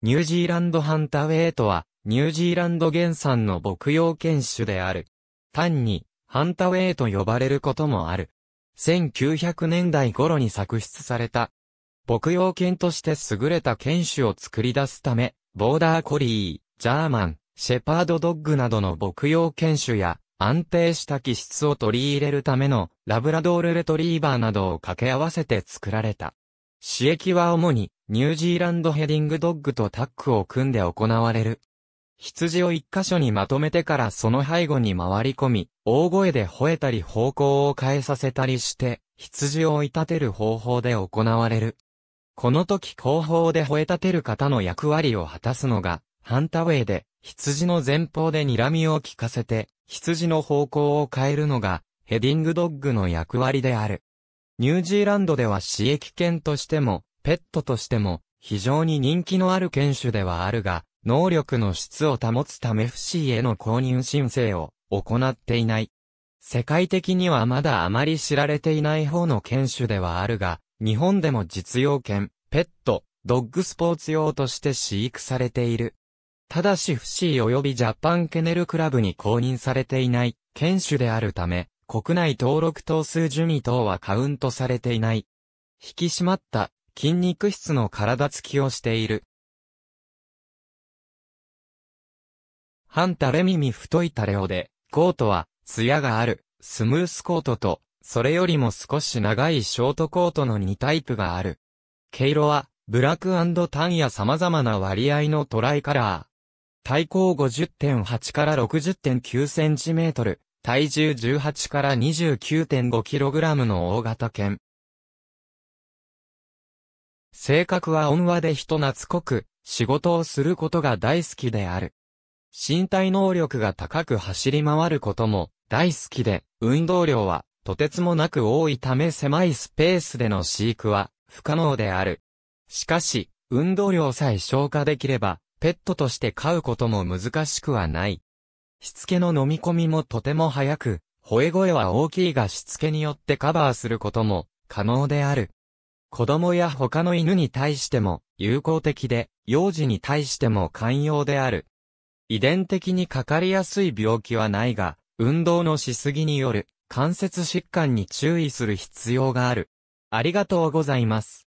ニュージーランドハンターウェイとは、ニュージーランド原産の牧羊犬種である。単に、ハンターウェイと呼ばれることもある。1900年代頃に作出された。牧羊犬として優れた犬種を作り出すため、ボーダーコリー、ジャーマン、シェパードドッグなどの牧羊犬種や、安定した気質を取り入れるためのラブラドールレトリーバーなどを掛け合わせて作られた。刺激は主にニュージーランドヘディングドッグとタッグを組んで行われる。羊を一箇所にまとめてからその背後に回り込み、大声で吠えたり方向を変えさせたりして、羊を追い立てる方法で行われる。この時後方で吠え立てる方の役割を果たすのが、ハンタウェイで、羊の前方で睨みを効かせて、羊の方向を変えるのが、ヘディングドッグの役割である。ニュージーランドでは刺激犬としても、ペットとしても非常に人気のある犬種ではあるが、能力の質を保つため FC への購入申請を行っていない。世界的にはまだあまり知られていない方の犬種ではあるが、日本でも実用犬、ペット、ドッグスポーツ用として飼育されている。ただし FC 及びジャパンケネルクラブに公認されていない犬種であるため、国内登録等数順位等はカウントされていない。引き締まった筋肉質の体つきをしている。半垂れ耳太い垂れ尾で、コートは、艶がある、スムースコートと、それよりも少し長いショートコートの2タイプがある。毛色は、ブラックタンや様々な割合のトライカラー。体高50.8から60.9センチメートル、体重18から29.5キログラムの大型犬。性格は温和で人懐っこく、仕事をすることが大好きである。身体能力が高く走り回ることも大好きで、運動量はとてつもなく多いため狭いスペースでの飼育は不可能である。しかし、運動量さえ消化できれば、ペットとして飼うことも難しくはない。しつけの飲み込みもとても早く、吠え声は大きいがしつけによってカバーすることも可能である。子供や他の犬に対しても友好的で、幼児に対しても寛容である。遺伝的にかかりやすい病気はないが、運動のしすぎによる関節疾患に注意する必要がある。ありがとうございます。